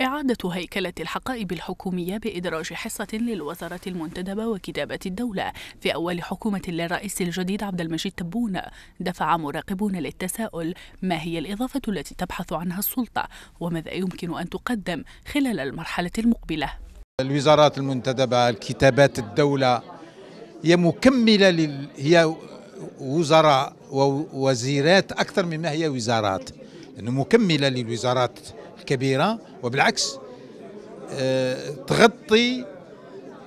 إعادة هيكلة الحقائب الحكومية بإدراج حصة للوزارة المنتدبة وكتابة الدولة في أول حكومة للرئيس الجديد عبد المجيد تبون دفع مراقبون للتساؤل ما هي الإضافة التي تبحث عنها السلطة وماذا يمكن أن تقدم خلال المرحلة المقبلة الوزارات المنتدبة الكتابات الدولة هي مكملة لل... هي وزراء ووزيرات أكثر مما هي وزارات لأنه مكملة للوزارات كبيره وبالعكس آه، تغطي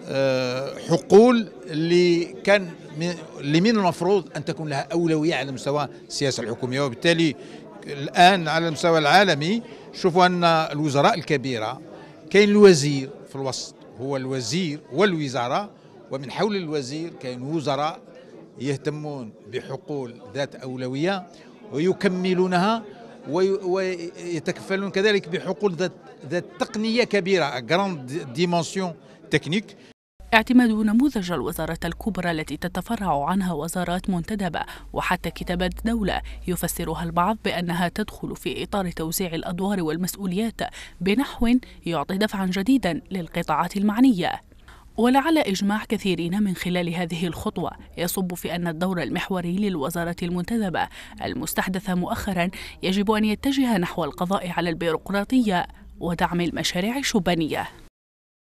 آه، حقول اللي كان اللي من المفروض ان تكون لها اولويه على مستوى السياسه الحكوميه وبالتالي الان على المستوى العالمي شوفوا ان الوزراء الكبيره كاين الوزير في الوسط هو الوزير والوزاره ومن حول الوزير كاين وزراء يهتمون بحقول ذات اولويه ويكملونها ويتكفلون كذلك بحقول ذات, ذات تقنية كبيرة جراند ديمنسيون تكنيك اعتماد نموذج الوزارة الكبرى التي تتفرع عنها وزارات منتدبة وحتى كتابة دولة يفسرها البعض بأنها تدخل في إطار توزيع الأدوار والمسؤوليات بنحو يعطي دفعا جديدا للقطاعات المعنية ولعل إجماع كثيرين من خلال هذه الخطوة يصب في أن الدور المحوري للوزارة المنتدبة المستحدثة مؤخرا يجب أن يتجه نحو القضاء على البيروقراطية ودعم المشاريع الشبانية